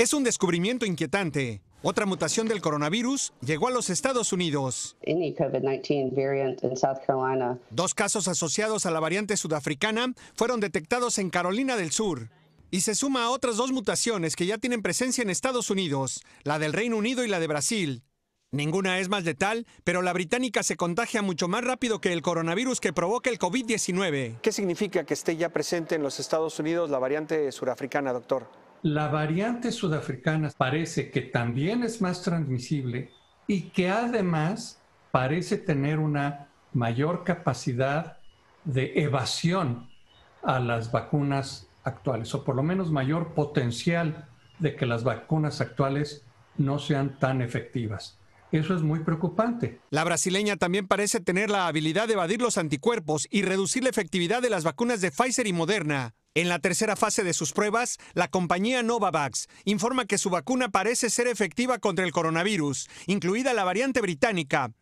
Es un descubrimiento inquietante. Otra mutación del coronavirus llegó a los Estados Unidos. Dos casos asociados a la variante sudafricana fueron detectados en Carolina del Sur. Y se suma a otras dos mutaciones que ya tienen presencia en Estados Unidos, la del Reino Unido y la de Brasil. Ninguna es más letal, pero la británica se contagia mucho más rápido que el coronavirus que provoca el COVID-19. ¿Qué significa que esté ya presente en los Estados Unidos la variante sudafricana, doctor? La variante sudafricana parece que también es más transmisible y que además parece tener una mayor capacidad de evasión a las vacunas actuales, o por lo menos mayor potencial de que las vacunas actuales no sean tan efectivas. Eso es muy preocupante. La brasileña también parece tener la habilidad de evadir los anticuerpos y reducir la efectividad de las vacunas de Pfizer y Moderna. En la tercera fase de sus pruebas, la compañía Novavax informa que su vacuna parece ser efectiva contra el coronavirus, incluida la variante británica.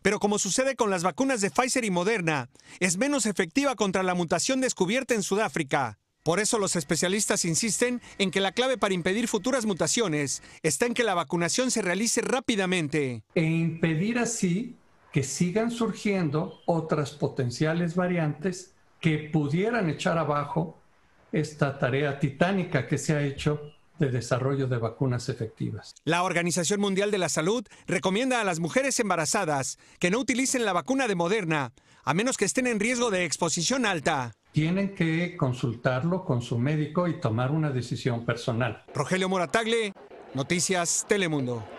Pero como sucede con las vacunas de Pfizer y Moderna, es menos efectiva contra la mutación descubierta en Sudáfrica. Por eso los especialistas insisten en que la clave para impedir futuras mutaciones está en que la vacunación se realice rápidamente. E impedir así que sigan surgiendo otras potenciales variantes que pudieran echar abajo esta tarea titánica que se ha hecho de desarrollo de vacunas efectivas. La Organización Mundial de la Salud recomienda a las mujeres embarazadas que no utilicen la vacuna de Moderna, a menos que estén en riesgo de exposición alta. Tienen que consultarlo con su médico y tomar una decisión personal. Rogelio Moratagle, Noticias Telemundo.